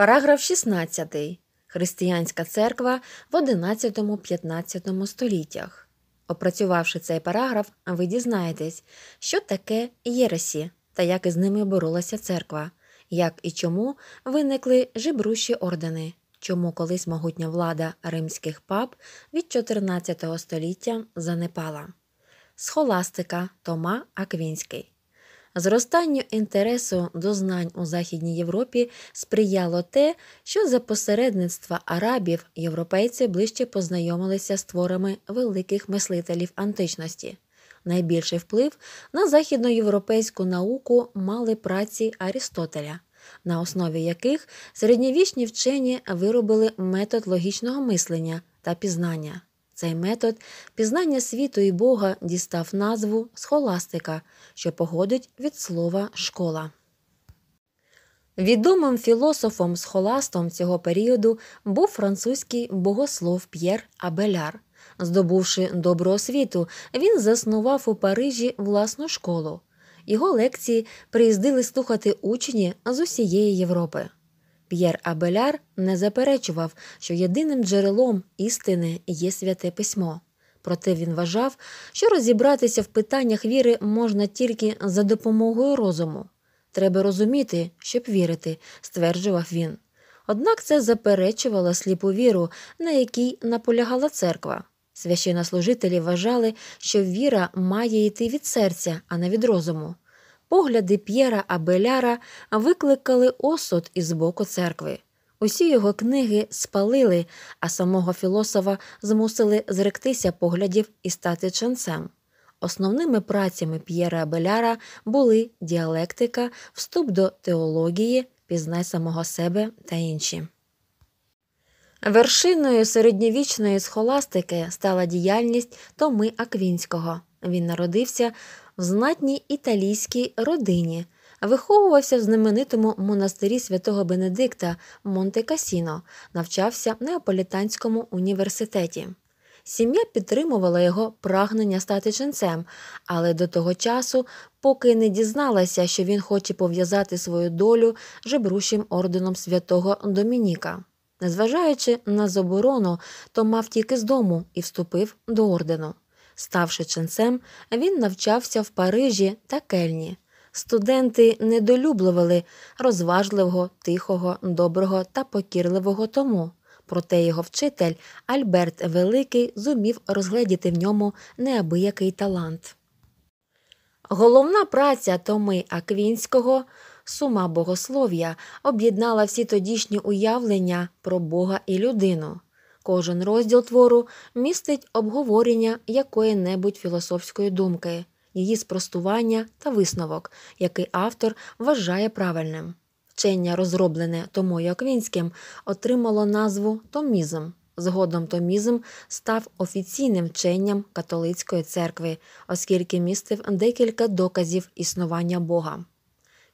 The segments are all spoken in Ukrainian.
Параграф 16. Християнська церква в 11-15 століттях. Опрацювавши цей параграф, ви дізнаєтесь, що таке єресі та як із ними боролася церква, як і чому виникли жебруші ордени, чому колись могутня влада римських пап від 14 століття занепала. Схоластика Тома Аквінський. Зростанню інтересу до знань у Західній Європі сприяло те, що за посередництва арабів європейці ближче познайомилися з творами великих мислителів античності. Найбільший вплив на західноєвропейську науку мали праці Арістотеля, на основі яких середньовічні вчені виробили метод логічного мислення та пізнання. Цей метод пізнання світу і Бога дістав назву схоластика, що погодить від слова школа. Відомим філософом схоластом цього періоду був французький богослов П'єр Абеляр. Здобувши добру освіту, він заснував у Парижі власну школу. Його лекції приїздили слухати учні з усієї Європи. П'єр Абеляр не заперечував, що єдиним джерелом істини є святе письмо. Проте він вважав, що розібратися в питаннях віри можна тільки за допомогою розуму. Треба розуміти, щоб вірити, стверджував він. Однак це заперечувало сліпу віру, на якій наполягала церква. Священнослужителі вважали, що віра має йти від серця, а не від розуму. Погляди П'єра Абеляра викликали осуд із боку церкви. Усі його книги спалили, а самого філософа змусили зректися поглядів і стати ченцем. Основними працями П'єра Абеляра були діалектика, вступ до теології, пізнай самого себе та інші. Вершиною середньовічної схоластики стала діяльність Томи Аквінського. Він народився в знатній італійській родині, виховувався в знаменитому монастирі святого Бенедикта Монте Касіно, навчався в Неаполітанському університеті. Сім'я підтримувала його прагнення стати ченцем, але до того часу, поки не дізналася, що він хоче пов'язати свою долю жебрущим орденом святого Домініка. Незважаючи на заборону, то мав тільки з дому і вступив до ордену. Ставши ченцем, він навчався в Парижі та Кельні. Студенти недолюблювали розважливого, тихого, доброго та покірливого тому. Проте його вчитель Альберт Великий зумів розгледіти в ньому неабиякий талант. Головна праця Томи Аквінського сума богослов'я об'єднала всі тодішні уявлення про Бога і людину. Кожен розділ твору містить обговорення якої-небудь філософської думки, її спростування та висновок, який автор вважає правильним. Вчення, розроблене Томою Аквінським, отримало назву томізм. Згодом томізм став офіційним вченням католицької церкви, оскільки містив декілька доказів існування Бога.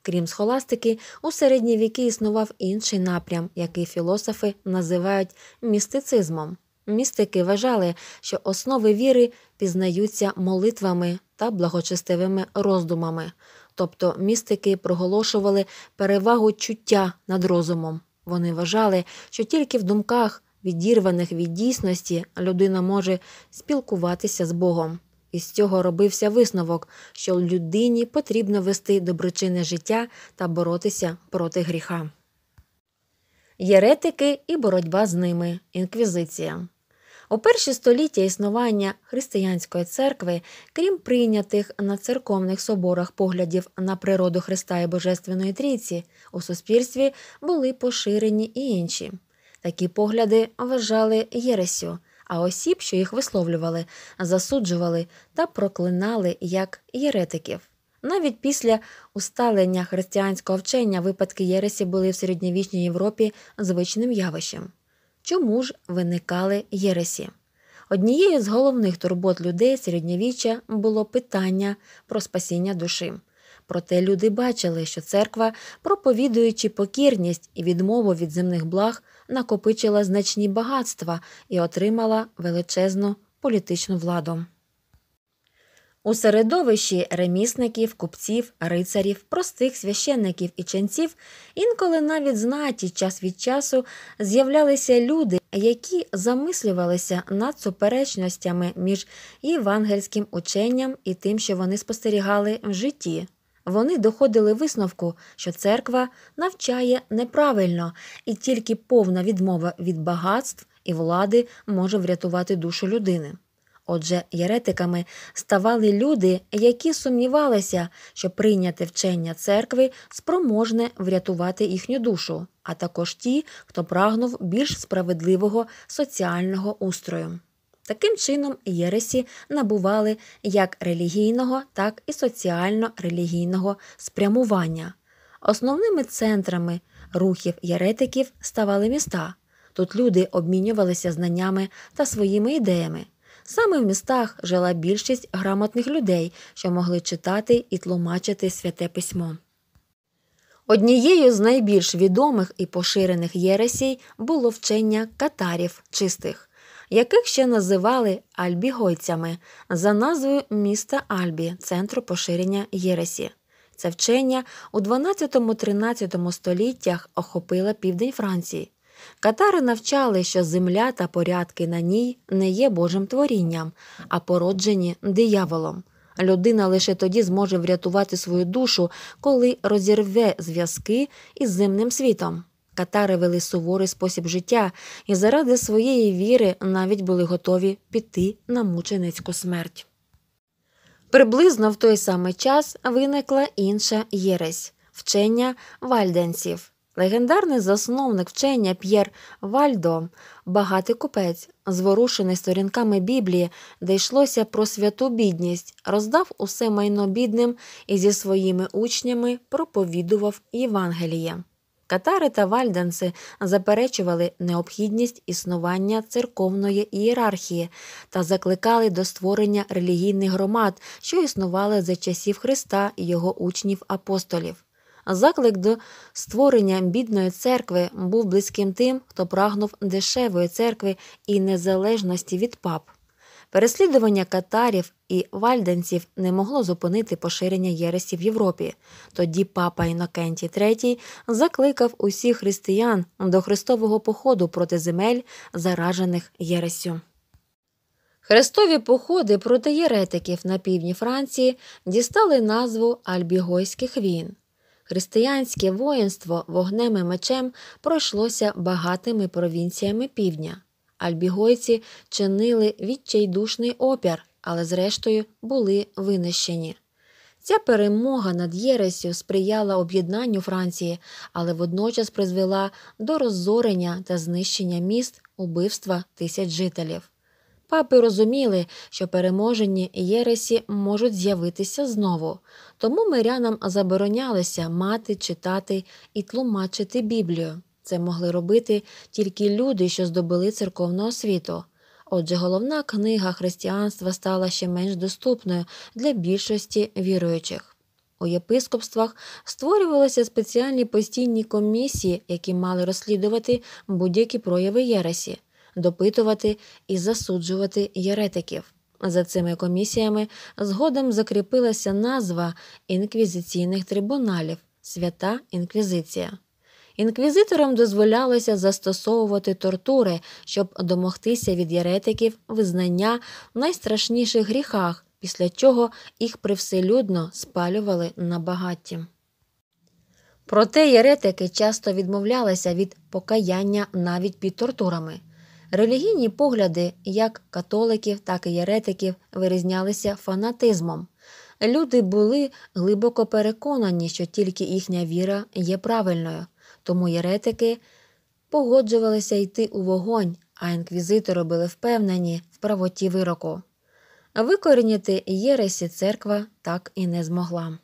Крім схоластики, у середні віки існував інший напрям, який філософи називають містицизмом. Містики вважали, що основи віри пізнаються молитвами та благочестивими роздумами, тобто містики проголошували перевагу чуття над розумом. Вони вважали, що тільки в думках, відірваних від дійсності, людина може спілкуватися з Богом. Із цього робився висновок, що людині потрібно вести доброчинне життя та боротися проти гріха. Єретики і боротьба з ними інквізиція. У перші століття існування християнської церкви, крім прийнятих на церковних соборах поглядів на природу Христа і Божественної Трійці, у суспільстві були поширені і інші. Такі погляди вважали Єресю, а осіб, що їх висловлювали, засуджували та проклинали як єретиків. Навіть після усталення християнського вчення випадки Єресі були в середньовічній Європі звичним явищем. Чому ж виникали Єресі? Однією з головних турбот людей середньовіччя було питання про спасіння душі. Проте люди бачили, що церква, проповідуючи покірність і відмову від земних благ, накопичила значні багатства і отримала величезну політичну владу. У середовищі ремісників, купців, рицарів, простих священників і ченців інколи навіть знаті час від часу з'являлися люди, які замислювалися над суперечностями між євангельським ученням і тим, що вони спостерігали в житті вони доходили висновку, що церква навчає неправильно, і тільки повна відмова від багатств і влади може врятувати душу людини. Отже, єретиками ставали люди, які сумнівалися, що прийняте вчення церкви спроможне врятувати їхню душу, а також ті, хто прагнув більш справедливого соціального устрою. Таким чином, єресі набували як релігійного, так і соціально-релігійного спрямування. Основними центрами рухів єретиків ставали міста. Тут люди обмінювалися знаннями та своїми ідеями. Саме в містах жила більшість грамотних людей, що могли читати і тлумачити святе письмо. Однією з найбільш відомих і поширених єресій було вчення катарів чистих яких ще називали альбігойцями за назвою міста Альбі, центру поширення Єресі. Це вчення у 12-13 століттях охопило південь Франції. Катари навчали, що земля та порядки на ній не є Божим творінням, а породжені дияволом. Людина лише тоді зможе врятувати свою душу, коли розірве зв'язки із земним світом. Катари вели суворий спосіб життя і заради своєї віри навіть були готові піти на мученицьку смерть. Приблизно в той самий час виникла інша єресь вчення вальденців. Легендарний засновник вчення П'єр Вальдо, багатий купець, зворушений сторінками Біблії, де йшлося про святу бідність, роздав усе майно бідним і зі своїми учнями проповідував Євангеліє. Катари та вальденси заперечували необхідність існування церковної ієрархії та закликали до створення релігійних громад, що існували за часів Христа і його учнів-апостолів. Заклик до створення бідної церкви був близьким тим, хто прагнув дешевої церкви і незалежності від пап. Переслідування катарів і вальденців не могло зупинити поширення єресі в Європі. Тоді папа Інокенті III закликав усіх християн до христового походу проти земель, заражених єресю. Хрестові походи проти єретиків на півдні Франції дістали назву Альбігойських війн. Християнське воїнство вогнем і мечем пройшлося багатими провінціями півдня альбігойці чинили відчайдушний опір, але зрештою були винищені. Ця перемога над Єресю сприяла об'єднанню Франції, але водночас призвела до розорення та знищення міст убивства тисяч жителів. Папи розуміли, що переможені Єресі можуть з'явитися знову, тому мирянам заборонялося мати, читати і тлумачити Біблію. Це могли робити тільки люди, що здобули церковну освіту. Отже, головна книга християнства стала ще менш доступною для більшості віруючих. У єпископствах створювалися спеціальні постійні комісії, які мали розслідувати будь-які прояви Єресі, допитувати і засуджувати єретиків. За цими комісіями згодом закріпилася назва інквізиційних трибуналів свята інквізиція. Інквізиторам дозволялося застосовувати тортури, щоб домогтися від єретиків визнання в найстрашніших гріхах, після чого їх привселюдно спалювали на багатті. Проте єретики часто відмовлялися від покаяння навіть під тортурами. Релігійні погляди як католиків, так і єретиків вирізнялися фанатизмом. Люди були глибоко переконані, що тільки їхня віра є правильною, тому єретики погоджувалися йти у вогонь, а інквізитори були впевнені в правоті вироку. Викоріняти Єресі церква так і не змогла.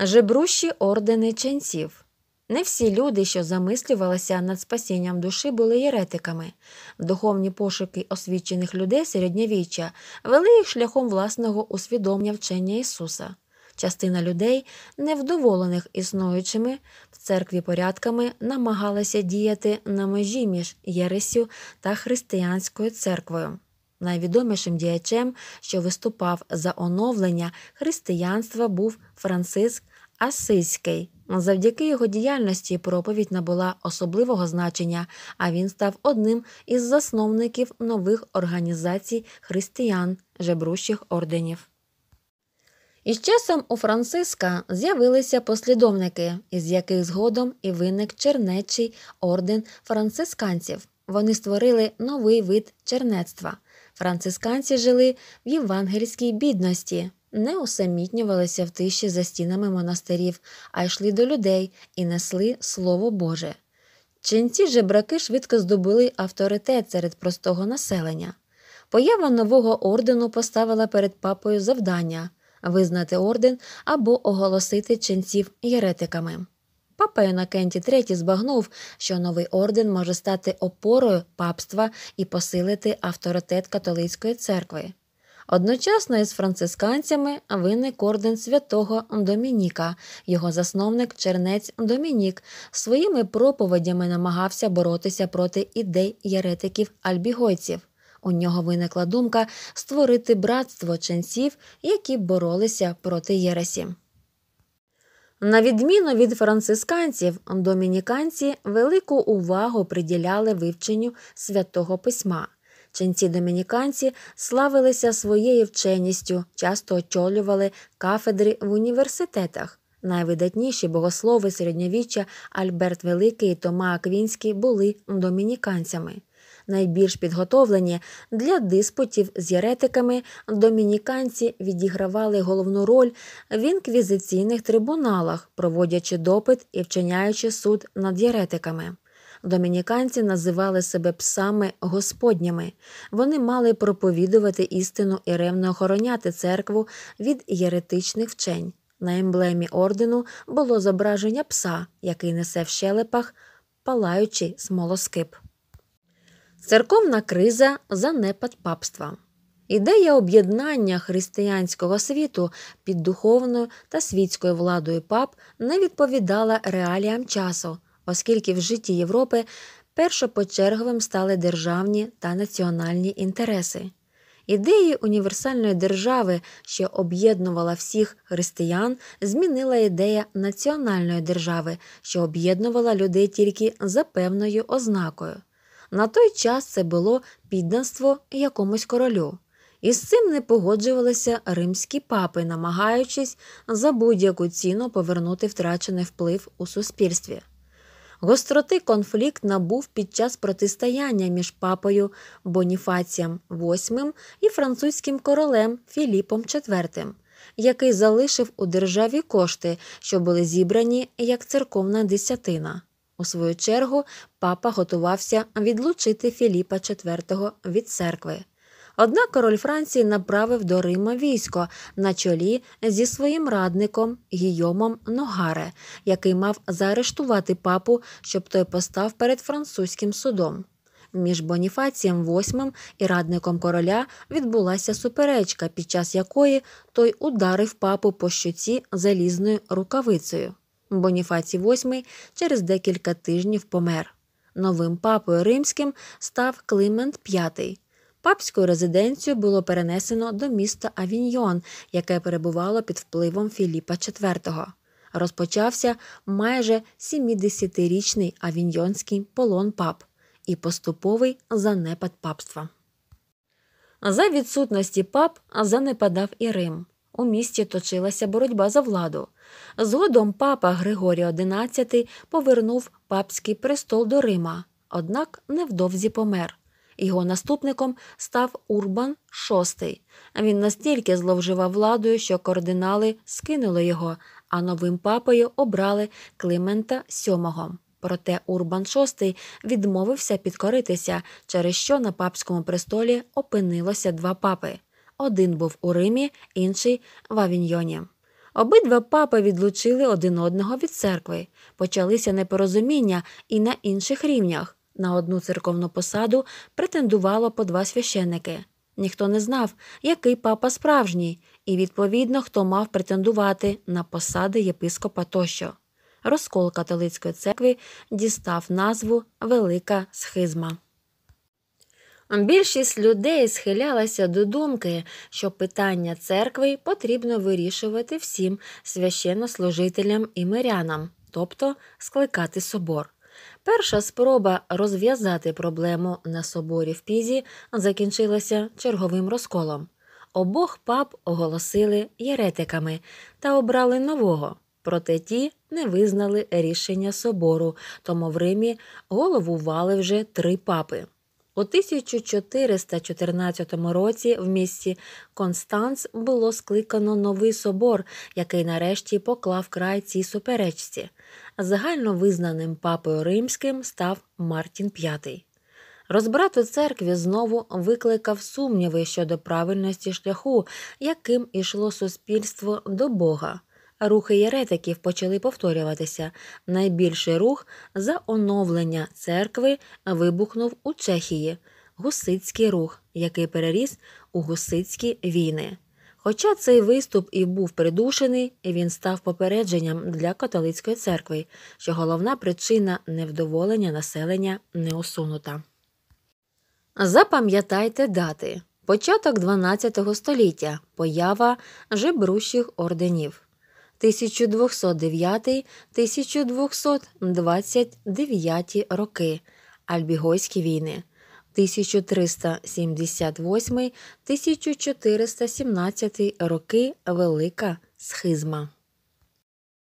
Жебрущі ордени ченців. Не всі люди, що замислювалися над спасінням душі, були єретиками. Духовні пошуки освічених людей середньовіччя вели їх шляхом власного усвідомлення вчення Ісуса. Частина людей, невдоволених існуючими в церкві порядками, намагалася діяти на межі між Єресю та християнською церквою. Найвідомішим діячем, що виступав за оновлення християнства, був Франциск Асиський. Завдяки його діяльності проповідь набула особливого значення, а він став одним із засновників нових організацій християн жебрущих орденів. І часом у Франциска з'явилися послідовники, із яких згодом і виник чернечий орден францисканців. Вони створили новий вид чернецтва. Францисканці жили в євангельській бідності, не усамітнювалися в тиші за стінами монастирів, а йшли до людей і несли слово Боже. Ченці жебраки швидко здобули авторитет серед простого населення. Поява нового ордену поставила перед папою завдання визнати орден або оголосити ченців єретиками. Папа Інокентій III збагнув, що новий орден може стати опорою папства і посилити авторитет католицької церкви. Одночасно із францисканцями виник орден святого Домініка, його засновник чернець Домінік, своїми проповідями намагався боротися проти ідей єретиків альбігойців. У нього виникла думка створити братство ченців, які боролися проти Єресі. На відміну від францисканців, домініканці велику увагу приділяли вивченню святого письма. Ченці домініканці славилися своєю вченістю, часто очолювали кафедри в університетах. Найвидатніші богослови середньовіччя Альберт Великий і Тома Аквінський були домініканцями найбільш підготовлені для диспутів з єретиками домініканці відігравали головну роль в інквізиційних трибуналах, проводячи допит і вчиняючи суд над єретиками. Домініканці називали себе псами господнями. Вони мали проповідувати істину і ревно охороняти церкву від єретичних вчень. На емблемі ордену було зображення пса, який несе в щелепах палаючий смолоскип. Церковна криза занепад папства. Ідея об'єднання християнського світу під духовною та світською владою пап не відповідала реаліям часу, оскільки в житті Європи першопочерговим стали державні та національні інтереси. Ідеї універсальної держави, що об'єднувала всіх християн, змінила ідея національної держави, що об'єднувала людей тільки за певною ознакою. На той час це було підданство якомусь королю. І з цим не погоджувалися римські папи, намагаючись за будь-яку ціну повернути втрачений вплив у суспільстві. Гостроти конфлікт набув під час протистояння між папою Боніфацієм VIII і французьким королем Філіпом IV, який залишив у державі кошти, що були зібрані як церковна десятина. У свою чергу, папа готувався відлучити Філіпа IV від церкви. Однак король Франції направив до Рима військо на чолі зі своїм радником Гійомом Ногаре, який мав заарештувати папу, щоб той постав перед французьким судом. Між Боніфацієм VIII і радником короля відбулася суперечка, під час якої той ударив папу по щуці залізною рукавицею. Боніфацій VIII через декілька тижнів помер. Новим папою римським став Климент V. Папську резиденцію було перенесено до міста Авіньйон, яке перебувало під впливом Філіпа IV. Розпочався майже 70-річний авіньйонський полон пап і поступовий занепад папства. За відсутності пап занепадав і Рим. У місті точилася боротьба за владу. Згодом папа Григорій XI повернув папський престол до Рима, однак невдовзі помер. Його наступником став Урбан VI. Він настільки зловживав владою, що кардинали скинули його, а новим папою обрали Климента VII. Проте Урбан VI відмовився підкоритися, через що на папському престолі опинилося два папи один був у Римі, інший в Авіньйоні. Обидва папи відлучили один одного від церкви, почалися непорозуміння і на інших рівнях. На одну церковну посаду претендувало по два священники. Ніхто не знав, який папа справжній, і, відповідно, хто мав претендувати на посади єпископа тощо. Розкол католицької церкви дістав назву Велика Схизма. Більшість людей схилялася до думки, що питання церкви потрібно вирішувати всім священнослужителям і мирянам, тобто скликати собор. Перша спроба розв'язати проблему на соборі в Пізі закінчилася черговим розколом. Обох пап оголосили єретиками та обрали нового, проте ті не визнали рішення собору, тому в Римі головували вже три папи. У 1414 році в місті Констанц було скликано новий собор, який нарешті поклав край цій суперечці. Загально визнаним папою римським став Мартін V. Розбрат у церкві знову викликав сумніви щодо правильності шляху, яким ішло суспільство до Бога. Рухи єретиків почали повторюватися. Найбільший рух за оновлення церкви вибухнув у Чехії гусицький рух, який переріс у гусицькі війни. Хоча цей виступ і був придушений, він став попередженням для католицької церкви, що головна причина невдоволення населення не усунута. Запам'ятайте дати початок 12 століття поява жебрущих орденів. 1209-1229 роки Альбігойські війни 1378-1417 роки Велика Схизма.